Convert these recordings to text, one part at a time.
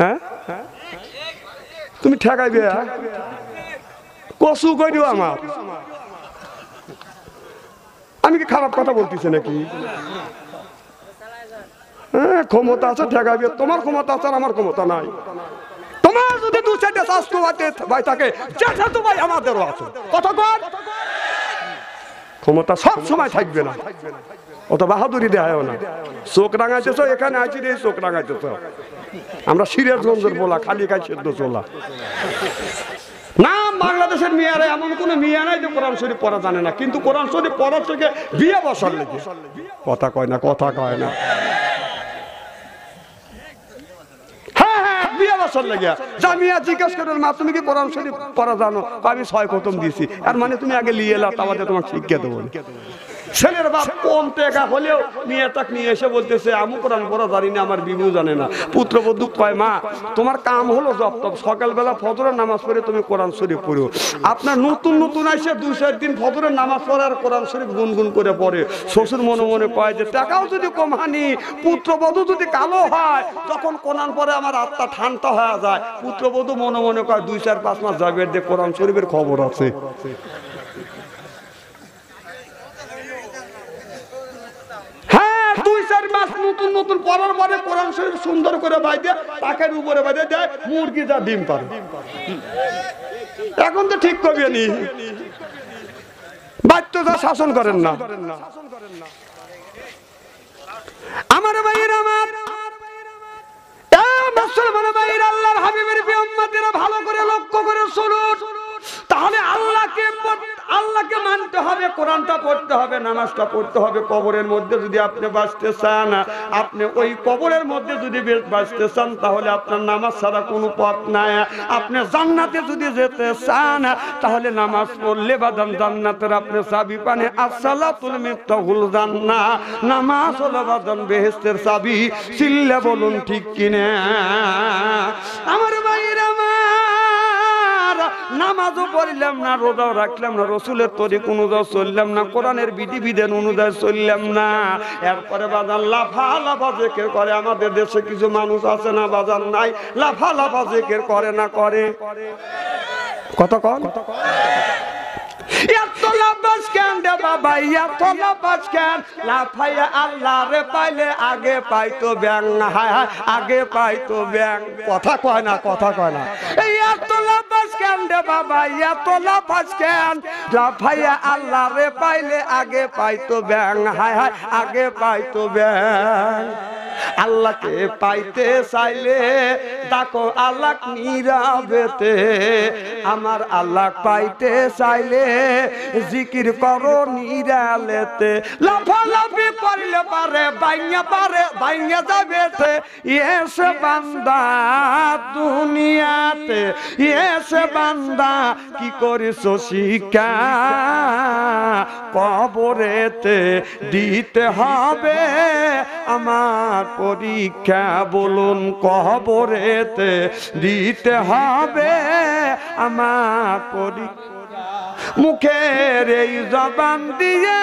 হ্যাঁ তুমি বিয়া হ্যাঁ? কসু কই দিও আমার আমি কি খারাপ কথা বলতেছি নাকি হ্যাঁ ক্ষমতা আছে ঠেকাইবে তোমার ক্ষমতা আছে আমার ক্ষমতা নাই তোমার যদি ভাই থাকে তো ভাই কথা ক্ষমতা সব সময় থাকবে না অত বাহাদুরি দেখায়ও না চোখ রাঙাইতেছ এখানে আছি রে চোখ রাঙাইতেছ আমরা সিরাজগঞ্জের বলা খালি খাই সেদ্ধ চোলা না বাংলাদেশের মেয়েরা এমন কোনো মেয়ে নাই যে কোরআন শরীফ পড়া জানে না কিন্তু কোরআন শরীফ পড়ার থেকে বিয়ে বসার লেগে কথা কয় না কথা কয় না হ্যাঁ, হ্যাঁ, বছর লেগে জামিয়া জিজ্ঞেস করেন মা তুমি কি কোরআন শরীফ পড়া জানো আমি ছয় খতম দিয়েছি আর মানে তুমি আগে লিয়ে এলা তাহলে তোমাকে শিখিয়ে দেবো ছেলের বাপ কম টেকা হলেও নিয়ে তাক নিয়ে এসে বলতেছে আমু কোরআন পড়া জানি না আমার বিবিও জানে না বধু কয় মা তোমার কাম হলো জব তব সকালবেলা ফজরের নামাজ পড়ে তুমি কোরআন শরীফ পড়ো আপনার নতুন নতুন আসে দুই চার দিন ফজরের নামাজ পড়ে আর কোরআন শরীফ গুনগুন করে পড়ে শ্বশুর মনে মনে কয় যে টাকাও যদি কম হানি পুত্রবধূ যদি কালো হয় তখন কোরআন পরে আমার আত্মা ঠান্ডা হয়ে যায় পুত্রবধূ মনে মনে কয় দুই চার পাঁচ মাস যাবে যে কোরআন শরীফের খবর আছে নতুন নতুন পড়ার পরে মানে কোরআন শরীফ সুন্দর করে বাইদে পাখের উপরে বাইদে দেয় মুরগি যা ডিম পারে এখন তো ঠিক করবে নি বাচ্চা শাসন করেন না শাসন করেন না আল্লাহকে মানতে হবে কোরআনটা পড়তে হবে নামাজটা পড়তে হবে কবরের মধ্যে যদি আপনি বাঁচতে চান আপনি ওই কবরের মধ্যে যদি বাঁচতে চান তাহলে আপনার নামাজ ছাড়া কোনো পথ নাই আপনি জান্নাতে যদি যেতে চান তাহলে নামাজ পড়লে বা জান্নাতের আপনি চাবি পানে তুলে মৃত্যু ভুল যান না নামাজ হলো বাদন বেহেস্তের চাবি চিল্লা বলুন ঠিক কিনে আমার আমার নামাজও পড়লাম না রোজাও রাখলাম না রসুলের তরিক অনুযায়ী চললাম না কোরআনের বিধি বিধান অনুযায়ী চললাম না এরপরে বাজার লাফা লাফা জেকের করে আমাদের দেশে কিছু মানুষ আছে না বাজার নাই লাফা লাফা জেকের করে না করে কত কম কথা কয় না কথা কয় না এই এত লাফাস রে বাবা এত তো কেন লাফাইয়া আল্লাহ রে পাইলে আগে পাইতো ব্যাং হায় হায় আগে পাইতো ব্যাং আল্লাহকে পাইতে চাইলে ডাকো আল্লাহ নিরাবেতে আমার আল্লাহ পাইতে চাইলে জিকির করো নিরালেতে লাফালাফি করলে পারে বাইয়া পারে বাইয়া যাবেতে ইয়েস বান্দা দুনিয়াতে ইয়েস বান্দা কি করিস শিকা কবরেতে দিতে হবে আমার পরীক্ষা বলুন কবরেতে দিতে হবে আমার পরীক্ষা মুখের এই জবান দিয়ে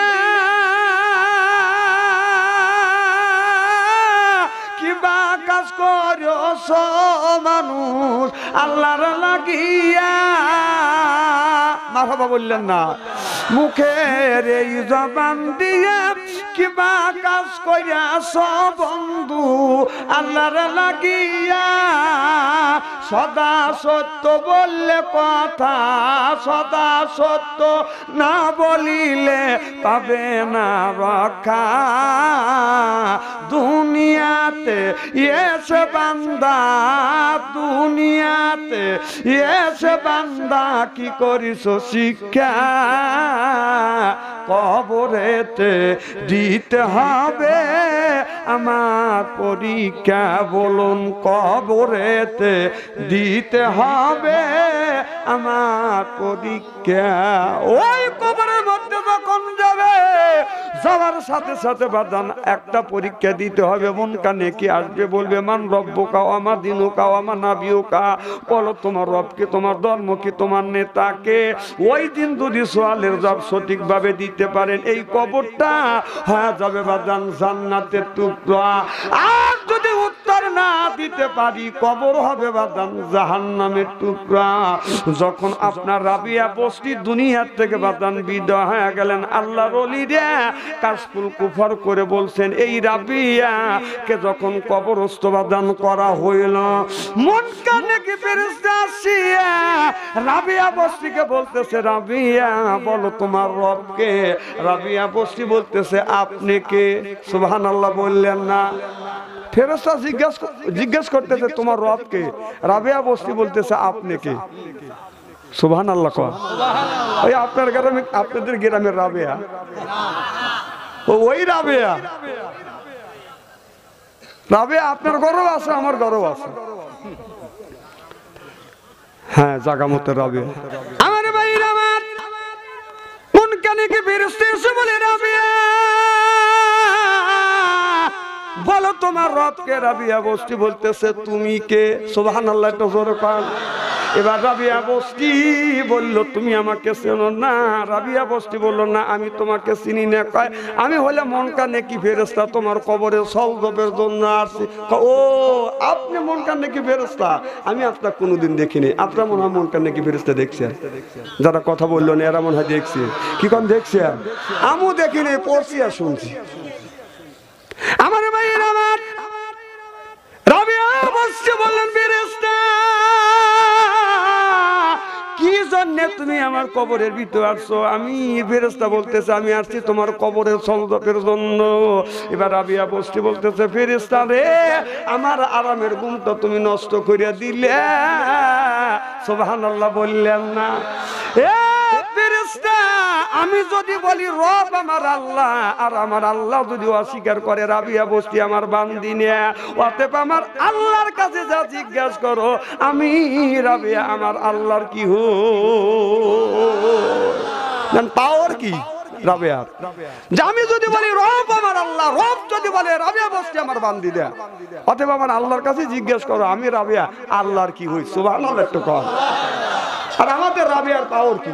কিবা কাজ করছ মানুষ আল্লাহর লাগিয়া মা বাবা বললেন না মুখের এই জবান দিয়ে কিবা কাজ কইরা বন্ধু আল্লাহর লাগিয়া সদা সত্য বললে কথা সদা সত্য না বলিলে পাবে না রক্ষা দুনিয়াতে এসে বান্দা দুনিয়াতে এসে বান্দা কি করিস শিক্ষা কবরেতে দি দিতে হবে আমার পরীক্ষা বলুন কবরেতে দিতে হবে আমার পরীক্ষা ওই কবরের মত যাওয়ার সাথে সাথে বাদান একটা পরীক্ষা দিতে হবে মন কানে কি আসবে বলবে মান রব্য কাও আমার দিনু কাও আমার নাবিও কা বলো তোমার রবকে তোমার ধর্ম কি তোমার নেতাকে ওই দিন যদি সোয়ালের জব সঠিকভাবে দিতে পারেন এই কবরটা হয়ে যাবে বাদান জান্নাতের টুকরা আর যদি উত্তর না দিতে পারি কবর হবে বাদান জাহান নামের টুকরা যখন আপনার রাবিয়া বস্তি দুনিয়ার থেকে বাদান বিদায় হয়ে গেলেন আল্লাহ রলি রে কাশফুল কুফর করে বলছেন এই রাবিয়া কে যখন কবরস্থ বাদান করা হইল মন কানে কি ফেরেশতা আসিয়া রাবিয়া বস্তিকে বলতেছে রাবিয়া বলো তোমার রবকে রাবিয়া বস্তি বলতেছে আপনি কে সুবহানাল্লাহ বললেন না ফেরেশতা জিজ্ঞেস জিজ্ঞেস করতেছে তোমার রবকে রাবিয়া বস্তি বলতেছে আপনি কে সুবহানাল্লাহ কয় ওই আপনার গ্রামে আপনাদের গ্রামে রাবিয়া ওই রাবেয়া রাবে আপনার গরব আছে আমার গরব আছে হ্যাঁ মতো রাবে আমার ভাই আমার কোন কানে কি বেরোতে এসে বলে রাবেয়া বলো তোমার রথকে রাবিয়া বস্তি বলতেছে তুমি কে সোহান আল্লাহ জোর পান এবার রাবিয়া বস্তি বলল তুমি আমাকে চেনো না রাবিয়া বস্তি বলল না আমি তোমাকে চিনি না কয় আমি হলে মন কানে কি ফেরস্তা তোমার কবরে সলজবের জন্য আসছি ও আপনি মন কানে কি ফেরস্তা আমি আপনার কোনোদিন দেখিনি আপনার মনে হয় মন কানে কি ফেরস্তা দেখছেন যারা কথা বললো না এরা মনে হয় দেখছে কি কম দেখছে আমিও দেখিনি পড়ছি আর শুনছি আমার ভাই আমার রাবিয়া বস্তি বললেন ফেরেস্তা জন্য তুমি আমার কবরের ভিতরে আসছো আমি ফেরস্তা বলতেছে আমি আসছি তোমার কবরের সন্দপের জন্য এবার রাবিয়া বস্তি বলতেছে ফেরিস্তা রে আমার আরামের ঘুমটা তুমি নষ্ট করিয়া দিলে সোভান আল্লাহ বললেন না হ্যাঁ আমি যদি বলি রব আমার আল্লাহ আর আমার আল্লাহ যদি অস্বীকার করে রাবিয়া বস্তি আমার বান্দি নেয়া অতএব আমার আল্লাহর কাছে যা জিজ্ঞাসা করো আমি রাবিয়া আমার আল্লাহর কি হো পাওয়ার কি রাবেয়ার আমি যদি বলি রব আমার আল্লাহ রব যদি বলে রাবেয়া বস্তি আমার বান্দি দেয়া অতএব আমার আল্লাহর কাছে জিজ্ঞেস করো আমি রাবেয়া আল্লাহর কি হই সুবহানাল্লাহ একটু কর আর আমাদের রাবেয়ার পাওয়ার কি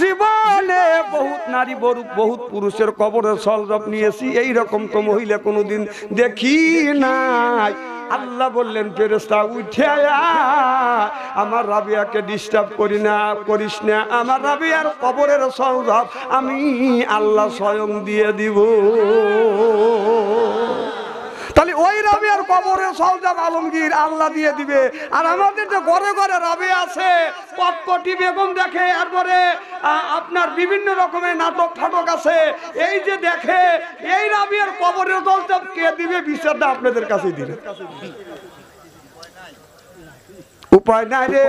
জীবনে বহুত নারী বহুত পুরুষের কবরের সলজপ নিয়েছি এই রকম তো মহিলা কোনোদিন দেখি নাই আল্লাহ বললেন ফেরেস্তা উঠে আমার রাবিয়াকে ডিস্টার্ব করি না করিস না আমার রাবিয়ার কবরের সলজপ আমি আল্লাহ স্বয়ং দিয়ে দিব তাহলে ওই আর কবরে সলজান আলমগীর আল্লাহ দিয়ে দিবে আর আমাদের যে ঘরে ঘরে রাবে আছে কটকটি বেগম দেখে এরপরে আপনার বিভিন্ন রকমের নাটক ফাটক আছে এই যে দেখে এই রাবিয়ার কবরে সলজান কে দিবে বিচারটা আপনাদের কাছে দিবে উপায় নাই রে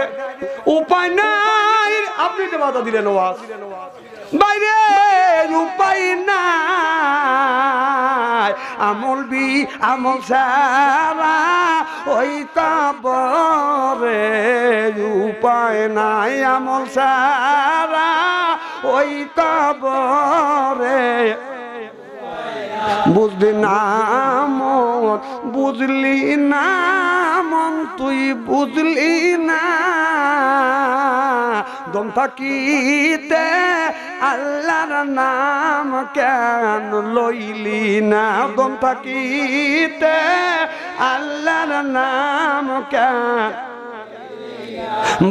উপায় নাই আপনি তো বাধা দিলেন ওয়াজ বাইরে উপায় না আমল বি আমল সারা ওই তাবরে উপায় নাই আমল সারা ওই তাবরে বুঝলি না মন বুঝলি না মন তুই বুঝলি না দম থাকিতে আল্লাহর নাম কেন লইলি না দম থাকিতে আল্লাহর নাম কেন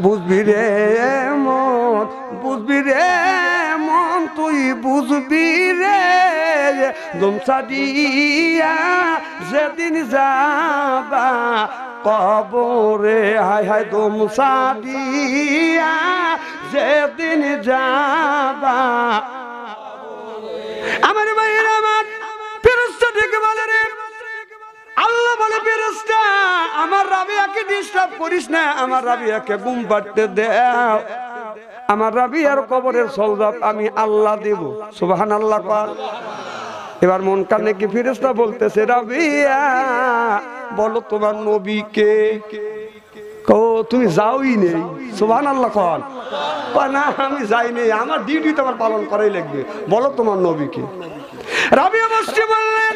বুঝবি রে মন বুঝবি রে মন তুই বুঝবি রে দমসা দিয়া যেদিন যাবা কবরে হায় হায় দমসা দিয়া যেদিন যাবা আমার বলে ফেরেশতা আমার রাবিয়াকে ডিস্টার্ব করিস না আমার রাবিয়াকে ঘুম পাড়তে দে আমার রাবিয়ার কবরের সলজাব আমি আল্লাহ দেব সুবহানাল্লাহ পাক এবার মন কানে কি ফিরেস্তা বলতেছে রাবিয়া বলো তোমার নবীকে ও তুমি যাওই নেই সুবহান আল্লাহ কন না আমি যাই নেই আমার ডিউটি তোমার পালন করাই লাগবে বলো তোমার নবীকে রাবিয়া বসছে বললেন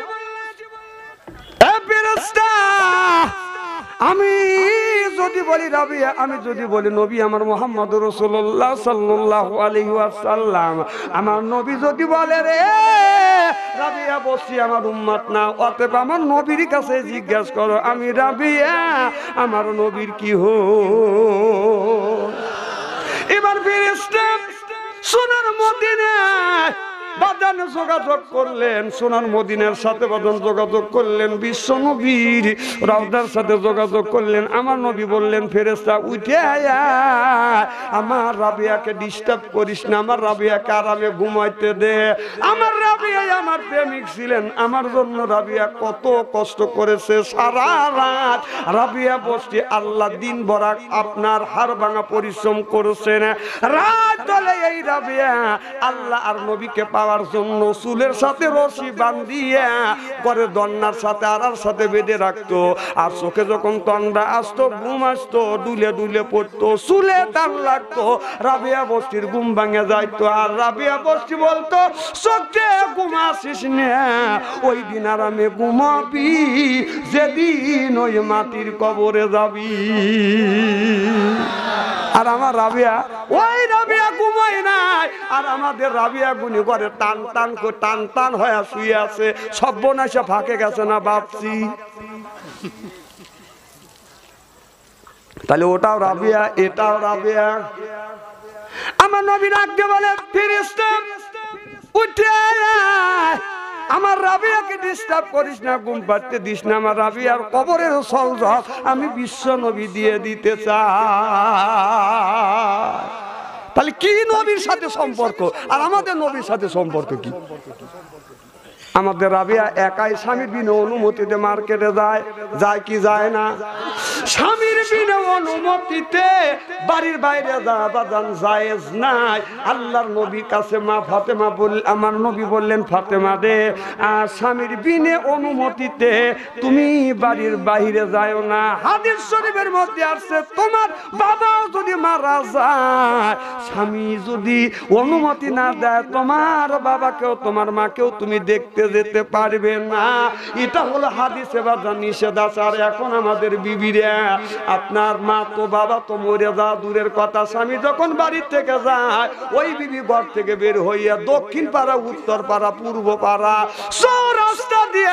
ফেরস্তা আমি যদি বলি রবি আমি যদি বলি নবী আমার মোহাম্মদ রসুল্লাহ সাল্লাহ আলহাসাল্লাম আমার নবী যদি বলে রে আমার না আমার কাছে জিজ্ঞাসা করো আমি রাবিয়া আমার নবীর কি হো এবার ফিরিস্টেন সোনার মদিনায় বাজান যোগাযোগ করলেন সোনার মদিনের সাথে বাদান যোগাযোগ করলেন বিশ্ব নবীর রাউদার সাথে যোগাযোগ করলেন আমার নবী বললেন ফেরেস্তা উঠে আয়া আমার রাবিয়াকে ডিস্টার্ব করিস না আমার রাবিয়াকে আরামে ঘুমাইতে দে আমার রাবিয়া আমার প্রেমিক ছিলেন আমার জন্য রাবিয়া কত কষ্ট করেছে সারা রাত রাবিয়া বসটি আল্লাহ দিন বরাক আপনার হার ভাঙা পরিশ্রম করেছেন রাত দলে এই রাবিয়া আল্লাহ আর নবীকে পা যাওয়ার জন্য চুলের সাথে রশি বান্ধিয়া করে দন্নার সাথে আড়ার সাথে বেঁধে রাখতো আর চোখে যখন তন্ডা আসতো ঘুম আসতো দুলে দুলে পড়তো চুলে তার লাগতো রাবিয়া বস্তির ঘুম ভাঙে যাইতো আর রাবিয়া বস্তি বলতো চোখে ঘুম আসিস না ওই দিন আর আমি ঘুমাবি যেদিন ওই মাটির কবরে যাবি আর আমার রাবিয়া ওই রাবিয়া ঘুমাই নাই আর আমাদের রাবিয়া গুনি করে টান টান টান টান হয়ে শুয়ে আছে সব্যনাশে ফাঁকে গেছে না বাপসি তাহলে ওটাও রাবিয়া এটাও রাবিয়া আমার নবীর আগে বলে ফিরিস্তাম উঠে আমার রাবিয়াকে ডিস্টার্ব করিস না ঘুম পাড়তে দিস না আমার রাবিয়ার কবরের সল আমি বিশ্ব নবী দিয়ে দিতে চাই তাহলে কি নবীর সাথে সম্পর্ক আর আমাদের নবীর সাথে সম্পর্ক কি আমাদের রাবিয়া একাই স্বামীর বিনে অনুমতিতে মার্কেটে যায় যায় কি যায় না স্বামীর বিনে অনুমতিতে বাড়ির বাইরে বাজান জায়েজ নাই আল্লাহর নবীর কাছে মা ফাতেমা বল আমার নবী বললেন ফাতেমা দে আর স্বামীর বিনে অনুমতিতে তুমি বাড়ির বাইরে যায়ও না হাদিস শরীফের মধ্যে আসছে তোমার বাবাও যদি মারা যায় স্বামী যদি অনুমতি না দেয় তোমার বাবাকেও তোমার মাকেও তুমি দেখ করতে যেতে পারবে না এটা হলো হাদিসে বাধা নিষেধাস আর এখন আমাদের বিবিরা আপনার মা তো বাবা তো মরে যা দূরের কথা স্বামী যখন বাড়ি থেকে যায় ওই বিবি ঘর থেকে বের হইয়া দক্ষিণ পাড়া উত্তর পাড়া পূর্ব পাড়া সব দিয়ে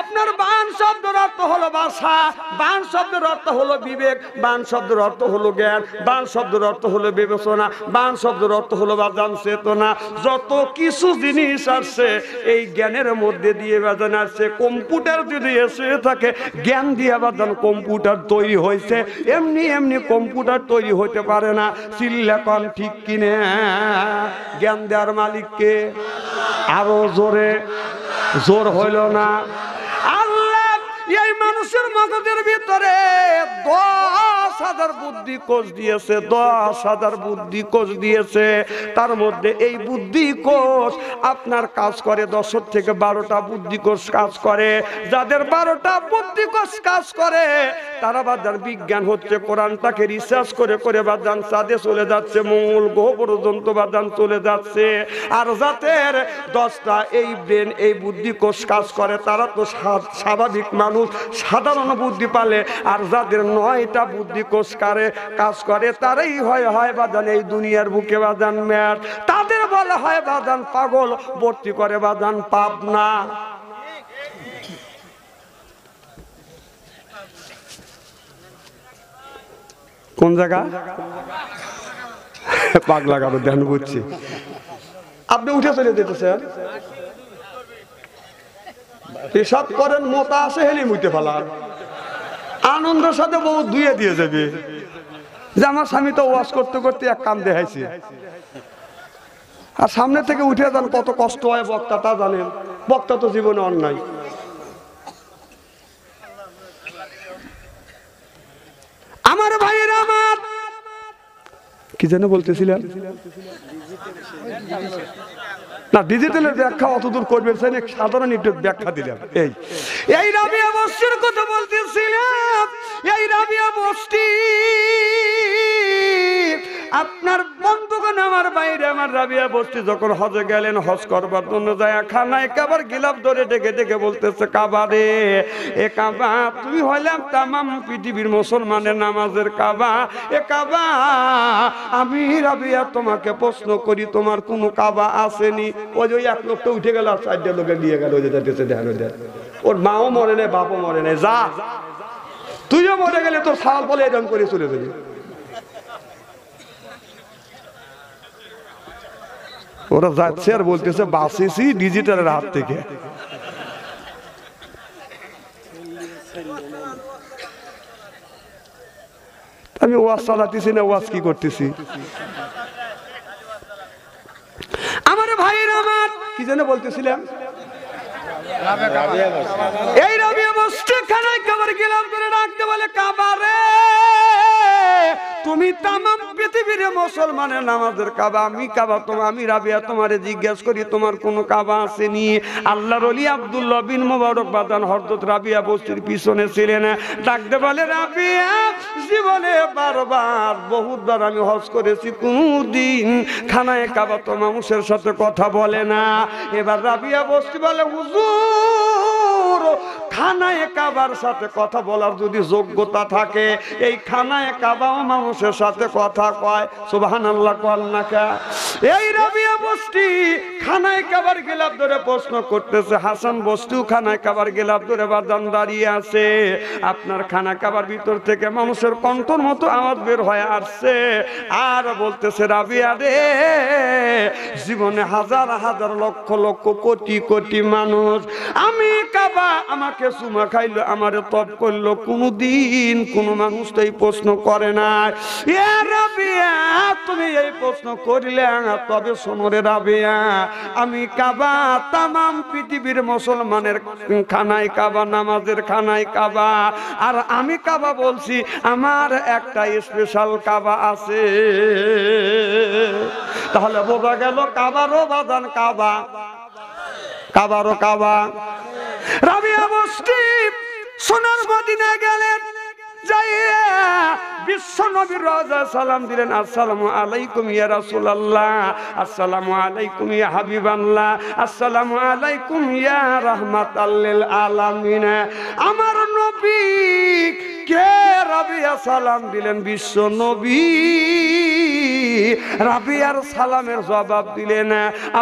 আপনার বান শব্দের অর্থ হলো বাসা বান শব্দের অর্থ হলো বিবেক বান শব্দের অর্থ হলো জ্ঞান বান শব্দের অর্থ হলো বিবেচনা বান শব্দের অর্থ হলো বাজান চেতনা যত কিছু জিনিস আসছে এই জ্ঞানের মধ্যে দিয়ে বাজান আসছে কম্পিউটার যদি এসে থাকে জ্ঞান দিয়ে বাজান কম্পিউটার তৈরি হয়েছে এমনি এমনি কম্পিউটার তৈরি হতে পারে না চিল্লা ঠিক কিনে জ্ঞান দেওয়ার মালিককে আরো জোরে জোর হইল না মানুষের মগজের ভিতরে দোয়া হাজার বুদ্ধি কোষ দিয়েছে দশ হাজার বুদ্ধি কোষ দিয়েছে তার মধ্যে এই বুদ্ধি কোষ আপনার কাজ করে দশের থেকে বারোটা বুদ্ধি কোষ কাজ করে যাদের বারোটা বুদ্ধি কোষ কাজ করে তারা বাজার বিজ্ঞান হচ্ছে কোরআনটাকে রিসার্চ করে করে বাজান চাঁদে চলে যাচ্ছে মঙ্গল গ্রহ পর্যন্ত বাজান চলে যাচ্ছে আর যাদের দশটা এই ব্রেন এই বুদ্ধি কোষ কাজ করে তারা তো স্বাভাবিক মানুষ সাধারণ বুদ্ধি পালে আর যাদের নয়টা বুদ্ধি কোষ কারে কাজ করে তারাই হয় হয় বাদান এই দুনিয়ার বুকে বাদান ম্যাট তাদের বলা হয় বাদান পাগল ভর্তি করে বাদান পাপ না কোন জায়গা পাগ লাগানো ধ্যান করছি আপনি উঠে চলে যেতে স্যার এসব করেন মোতা আসে হেলি মুইতে ফেলার আনন্দ সাথে বউ ধুয়ে দিয়ে যাবে যে আমার স্বামী তো ওয়াশ করতে করতে এক কান দেখাইছে আর সামনে থেকে উঠে যান কত কষ্ট হয় বক্তা তা জানেন বক্তা তো জীবনে অন্যায় আমার ভাইয়ের আমার কি যেন বলতেছিলেন না ডিজিটালের ব্যাখ্যা অতদূর করবেন সাধারণ একটু ব্যাখ্যা দিলাম এই এই রাবিয়া মসজিদের কথা বলতেছিলাম এই রাবিয়া মসজিদ আপনার আমার রাবিয়া যখন হজে গেলেন হজ করবার জন্য যায় খানায় কাবার গিলাপ ধরে ডেকে ডেকে বলতেছে কাবারে এ কাবা তুমি হইলাম তামাম পৃথিবীর মুসলমানের নামাজের কাবা এ কাবা আমি রাবিয়া তোমাকে প্রশ্ন করি তোমার কোনো কাবা আসেনি ওই যে এক তো উঠে গেল আর চারটে লোকে নিয়ে গেল ওই যে দেখতেছে ওর মাও মরে নেই বাপও মরে নেই যা তুইও মরে গেলে তোর সাল বলে এরকম করে চলে যাবে ওরা যাচ্ছে আর বলতেছে বাঁচেছি ডিজিটালের হাত থেকে আমি ওয়াজ চালাতেছি না ওয়াজ কি করতেছি আমার ভাইয়ের আমার কি যেন বলতেছিলাম এই রবি খানায় কাবার গেলাম করে রাখতে বলে কাবারে তুমি তামাম পৃথিবীর মুসলমানের নামাজের কাবা আমি কাবা তোমার আমি রাবিয়া তোমারে জিজ্ঞেস করি তোমার কোনো কাবা আসেনি আল্লাহর অলি আবদুল্লাহ বিন মুবারক বাদান হরদত রাবিয়া বস্তির পিছনে ছিলেন ডাকতে বলে রাবিয়া জীবনে বারবার বহুতবার আমি হজ করেছি কোনদিন খানায় কাবা তো মানুষের সাথে কথা বলে না এবার রাবিয়া বস্তি বলে হুজুর খানায় কাবার সাথে কথা বলার যদি যোগ্যতা থাকে এই খানায় কাবাও মানুষের সাথে কথা কয় সুবাহান আল্লাহ কল্লাকা এই রাবিয়া বস্তি খানায় কাবার গেলাপ ধরে প্রশ্ন করতেছে হাসান বস্তু খানায় কাবার গেলাপ ধরে বাদান দাঁড়িয়ে আছে আপনার খানা কাবার ভিতর থেকে মানুষের কণ্ঠর মতো আওয়াজ বের হয়ে আসছে আর বলতেছে রাবিয়া রে জীবনে হাজার হাজার লক্ষ লক্ষ কোটি কোটি মানুষ আমি কাবা আমাকে আমাকে চুমা খাইলো আমার তপ করল কোনো দিন কোনো মানুষ তো এই প্রশ্ন করে না তুমি এই প্রশ্ন করিলে তবে সোনরে রাবিয়া আমি কাবা তামাম পৃথিবীর মুসলমানের খানায় কাবা নামাজের খানায় কাবা আর আমি কাবা বলছি আমার একটা স্পেশাল কাবা আছে তাহলে বোঝা গেল কাবারও বাদান কাবা কাবারও কাবা রাবিয়া মুষ্টি সোনার মদিনায় গেলেন বিশ্ব নবীর দিলেন আসসালামু আলাইকুম ইয়া আসসালামু আলাইকুম ইয়া আমার নবী কে রবি সালাম দিলেন বিশ্ব নবী রাবিয়ার সালামের জবাব দিলেন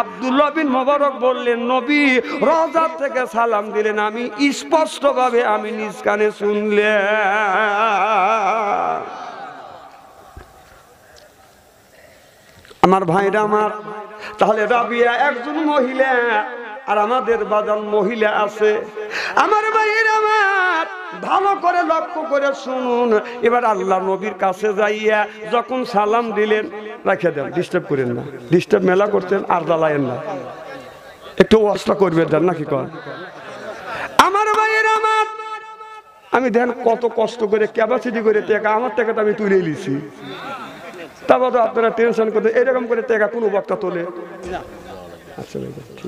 আবদুল্লাহ বিন মোবারক বললেন নবী রজা থেকে সালাম দিলেন আমি স্পষ্টভাবে আমি নিজ কানে শুনলে আমার ভাইরা আমার তাহলে রাবিয়া একজন মহিলা আর আমাদের বাজার মহিলা আছে আমার ভাইরা আমার ভালো করে লক্ষ্য করে শুনুন এবার আল্লাহ নবীর কাছে যাইয়া যখন সালাম দিলেন রেখে দেন ডিস্টার্ব করেন না ডিস্টার্ব মেলা করতেন আর দালায়েন না একটু ওয়াসটা করবে দেন নাকি কর আমার ভাইয়ের আমার আমি দেন কত কষ্ট করে ক্যাপাসিটি করে টেকা আমার টেকা তো আমি তুলে নিছি তারপর তো আপনারা টেনশন করতে এরকম করে টেকা কোনো বক্তা তোলে আচ্ছা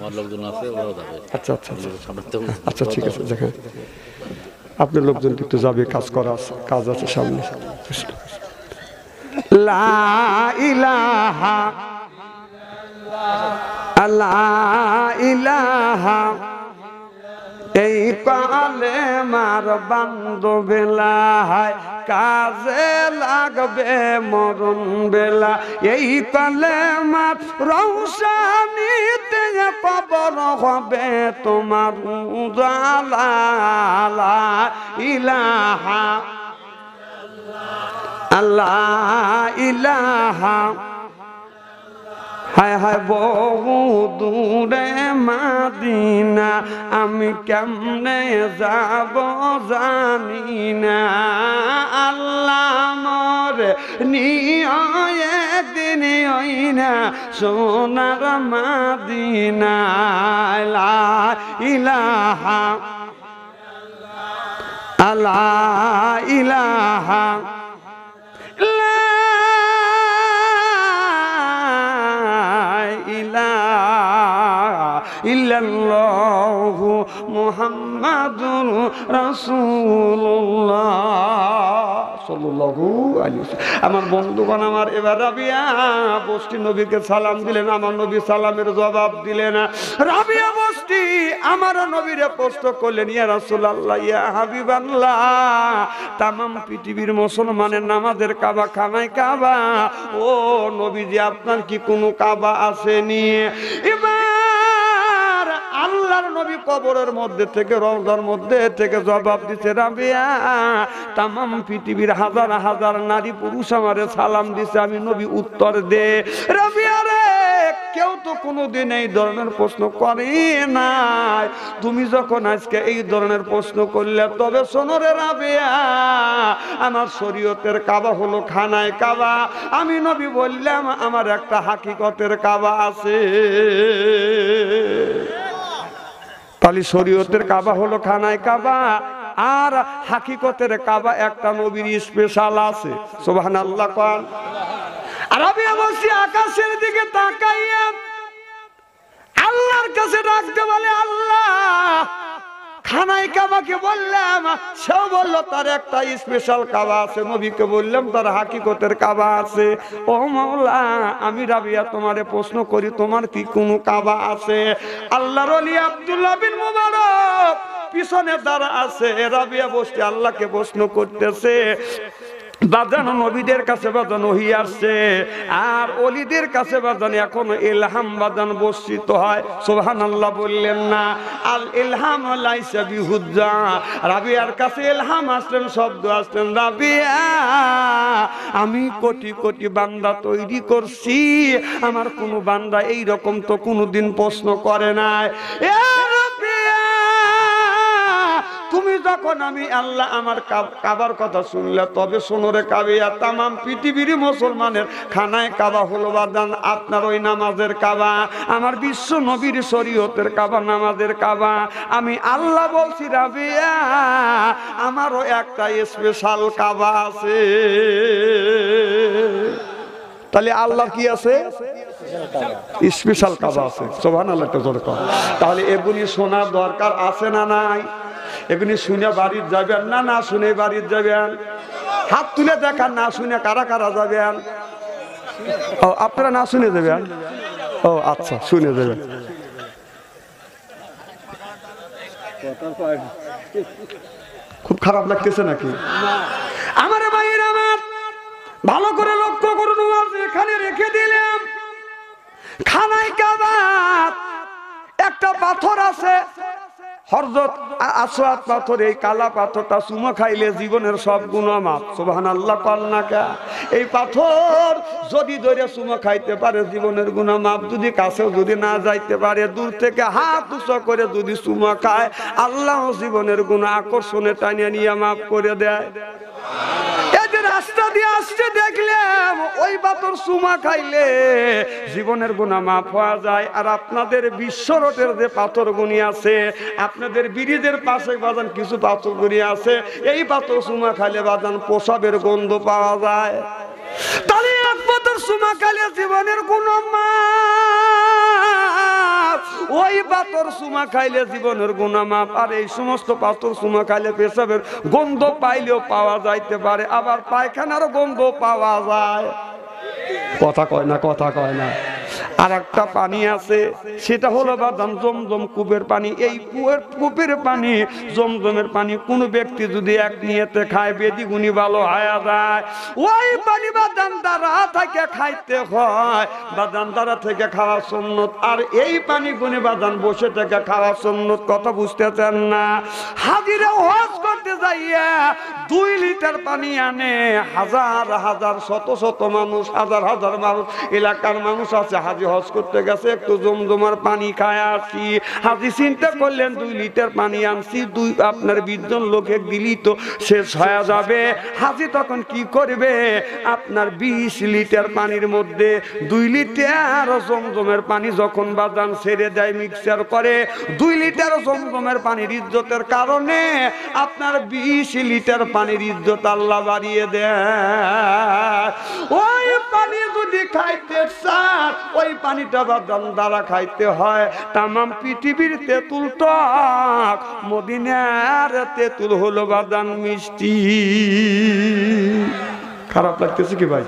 আচ্ছা আচ্ছা আচ্ছা।, আচ্ছা ঠিক আছে দেখেন আপনি লোকজন একটু যাবে কাজ করা কাজ আছে সামনে ইলাহা আল্লাহ ইলাহা এই কালে মার বান্ধ বেলা কাজে লাগবে মরণ বেলা এই কালে মার রৌসানিতে কবর হবে তোমার উজালা ইলাহা আল্লাহ ইলাহা হায় হায় বহু দূরে মাদিনা আমি কেমনে যাব জানি না আল্লাহ মরে নিয়ে দিন ওই না সোনার মাদিনা ইলাহা আল্লাহ ইলাহা মোহাম্মদুর রাসূলুল্লাহ আমার বন্ধুগণ আমার এবার রাবিয়া বস্তি নবীকে সালাম দিলেন আমার নবী সালামের জবাব দিলেন রাবিয়া বস্তি আমার নবীর প্রশ্ন করলেন ইয়া রাসুল আল্লাহ ইয়া হাবিব আল্লাহ তামাম পৃথিবীর মুসলমানের নামাজের কাবা খানায় কাবা ও নবীজি আপনার কি কোনো কাবা আছে নিয়ে আমি কবরের মধ্যে থেকে রওজার মধ্যে থেকে জবাব দিছে রাবিয়া তামাম পৃথিবীর হাজার হাজার নারী পুরুষ আমারে সালাম দিছে আমি নবী উত্তর দে রাবিয়া রে কেউ তো কোনোদিন এই ধরনের প্রশ্ন করে নাই তুমি যখন আজকে এই ধরনের প্রশ্ন করলে তবে সোনরে রাবিয়া আমার শরীয়তের কাবা হলো খানায় কাবা আমি নবী বললাম আমার একটা হাকিকতের কাবা আছে তাহলে শরীয়তের কাবা হলো খানায় কাবা আর হাকিকতের কাবা একটা নবীর স্পেশাল আছে সোহান আল্লাহ আর আমি অবশ্যই আকাশের দিকে তাকাইয়া আল্লাহর কাছে রাখতে বলে আল্লাহ খানায় কাবাকে বললাম সেও বললো তার একটা স্পেশাল কাবা আছে নবীকে বললাম তার হাকিকতের কাবা আছে ও মাওলা আমি রাবিয়া তোমারে প্রশ্ন করি তোমার কি কোনো কাবা আছে আল্লাহর অলি আব্দুল্লাহ বিন মুবারক পিছনে তারা আছে রাবিয়া বসে আল্লাহকে প্রশ্ন করতেছে বাজানো নবীদের কাছে বাজানো হইয়াছে আর অলিদের কাছে বাজানো এখন ইলহাম বাজান বর্ষিত হয় সোহান আল্লাহ বললেন না আল ইলহাম লাইসা বিহুজ্জা রাবিয়ার কাছে ইলহাম আসলেন শব্দ আসলেন রাবিয়া আমি কোটি কোটি বান্দা তৈরি করছি আমার কোনো বান্দা এই রকম তো কোনোদিন প্রশ্ন করে নাই এ যখন আমি আল্লাহ আমার কাবার কথা শুনলে তবে সোনরে কাবিয়া তামাম পৃথিবীর মুসলমানের খানায় কাবা হলো বাদান আপনার ওই নামাজের কাবা আমার বিশ্ব নবীর শরীয়তের কাবা নামাজের কাবা আমি আল্লাহ বলছি রাবিয়া আমারও একটা স্পেশাল কাবা আছে তাহলে আল্লাহ কি আছে স্পেশাল কাবা আছে সোহান আল্লাহ তাহলে এগুলি শোনার দরকার আছে না নাই এগুলি শুনে বাড়ির যাবেন না না শুনে বাড়ির যাবেন হাত তুলে দেখান না শুনে কারা কারা যাবেন ও আপনারা না শুনে যাবেন ও আচ্ছা শুনে যাবেন খুব খারাপ লাগতেছে নাকি আমার ভাইয়ের আমার ভালো করে লক্ষ্য করুন এখানে রেখে দিলাম খানায় কাদা একটা পাথর আছে হরজত আসোয়াত পাথর এই কালা পাথরটা চুমো খাইলে জীবনের সব গুণমাপ সোভান আল্লাহ পাল না এই পাথর যদি ধরে চুমো খাইতে পারে জীবনের গুণমাপ যদি কাছেও যদি না যাইতে পারে দূর থেকে হাত উঁচো করে যদি চুমো খায় আল্লাহ জীবনের গুণ আকর্ষণে টানিয়ে নিয়ে মাপ করে দেয় রাস্তা দিয়ে আসতে দেখলাম ওই বাতর সুমা খাইলে জীবনের গুণা মাফ হওয়া যায় আর আপনাদের বিশ্ব রোডের যে পাথর গুনি আছে আপনাদের ব্রিজের পাশে বাজান কিছু পাথর গুনি আছে এই পাথর সুমা খাইলে বাজান পোশাবের গন্ধ পাওয়া যায় তাহলে এক পাথর সুমা খাইলে জীবনের গুণ মা ওই পাথর চুমা খাইলে জীবনের গুণামাপ আর এই সমস্ত পাথর চুমা খাইলে পেশাবের গন্ধ পাইলেও পাওয়া যাইতে পারে আবার পায়খানারও গন্ধ পাওয়া যায় কথা কয় না কথা কয় না আর একটা পানি আছে সেটা হলো বাদাম জমজম কূপের পানি এই কুয়ের কূপের পানি জমজমের পানি কোন ব্যক্তি যদি এক নিয়েতে খায় বেদি গুনি ভালো হায়া যায় ওই পানি বাদাম দ্বারা থেকে খাইতে হয় বাদাম দ্বারা থেকে খাওয়া সন্ন্যত আর এই পানি গুনি বাদাম বসে থেকে খাওয়া সন্ন্যত কথা বুঝতে চান না হাজিরা হজ করতে যাইয়া দুই লিটার পানি আনে হাজার হাজার শত শত মানুষ হাজার হাজার মানুষ এলাকার মানুষ আছে হাজির হাজি হজ করতে গেছে একটু জমজমার পানি খায় আসি হাজি চিন্তা করলেন দুই লিটার পানি আনছি দুই আপনার বিশজন লোকে দিলি তো শেষ হয়ে যাবে হাজি তখন কি করবে আপনার বিশ লিটার পানির মধ্যে দুই লিটার জমজমের পানি যখন বাজান ছেড়ে দেয় মিক্সার করে দুই লিটার জমজমের পানির ইজ্জতের কারণে আপনার বিশ লিটার পানির ইজ্জত আল্লাহ বাড়িয়ে দেয় ওই পানি যদি খাইতে চান ওই ওই পানিটা বাদাম দ্বারা খাইতে হয় তামাম পৃথিবীর তেঁতুল টক মদিনার তেঁতুল হলো বাদাম মিষ্টি খারাপ লাগতেছে কি ভাই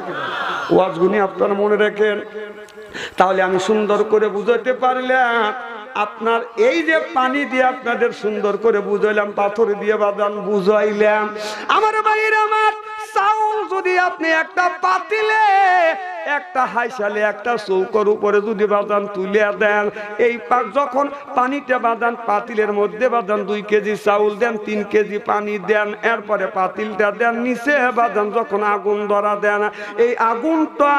ওয়াজগুনি আপনার মনে রেখেন তাহলে আমি সুন্দর করে বুঝাতে পারলাম আপনার এই যে পানি দিয়ে আপনাদের সুন্দর করে বুঝাইলাম পাথর দিয়ে বাদাম বুঝাইলাম আমার বাড়ির আমার চাউল যদি আপনি একটা পাতিলে একটা হাইশালে একটা চৌকর উপরে যদি বাদান তুলে দেন এই পাক যখন পানিতে বাদান পাতিলের মধ্যে বাদান দুই কেজি চাউল দেন তিন কেজি পানি দেন এরপরে পাতিলটা দেন নিচে বাদান যখন আগুন ধরা দেন এই আগুনটা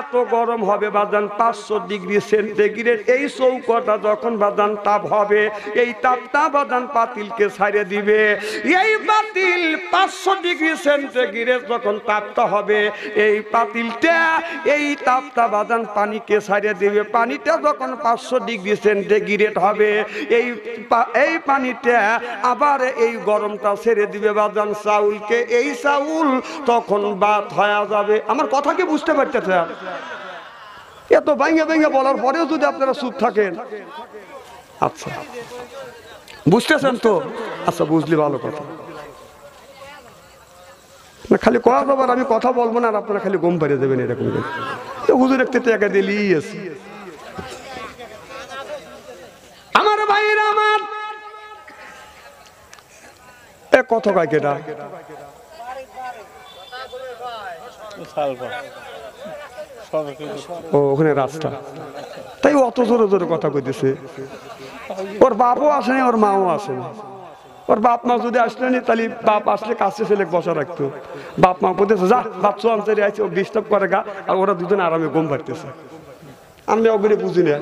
এত গরম হবে বাদান পাঁচশো ডিগ্রি সেন্টিগ্রেড এই চৌকটা যখন বাদান তাপ হবে এই তাপটা বাদান পাতিলকে ছাড়িয়ে দিবে এই পাতিল পাঁচশো ডিগ্রি সেন্টিগ্রেড গিরে যখন তাপটা হবে এই পাতিলটা এই তাপটা বাজান পানিকে সারিয়ে দিবে পানিটা যখন পাঁচশো ডিগ্রি সেন্টিগ্রেড হবে এই এই পানিটা আবার এই গরমটা সেরে দিবে বাজান চাউলকে এই চাউল তখন বাদ হয়ে যাবে আমার কথা কি বুঝতে পারতেছে এত ভেঙে ভেঙে বলার পরেও যদি আপনারা চুপ থাকেন আচ্ছা বুঝতেছেন তো আচ্ছা বুঝলি ভালো কথা না খালি কয়া বাবার আমি কথা বলবো না আর আপনারা খালি গম পাড়িয়ে দেবেন এরকম তো হুজুর একটু টাকা দিলি আছে আমার ভাইয়ের আমার এ কত কাকেটা ও ওখানে রাস্তা তাই অত জোরে জোরে কথা কইতেছে ওর বাপও আসেনি ওর মাও আসেনি ওর বাপ মা যদি নি তাহলে বাপ আসলে কাছে ছেলে বসা রাখতো বাপ মা বলতেছে যা বাপ চঞ্চারি আছে ও ডিস্টার্ব করে গা আর ওরা দুজন আরামে ঘুম পারতেছে আমি অগ্রে বুঝি না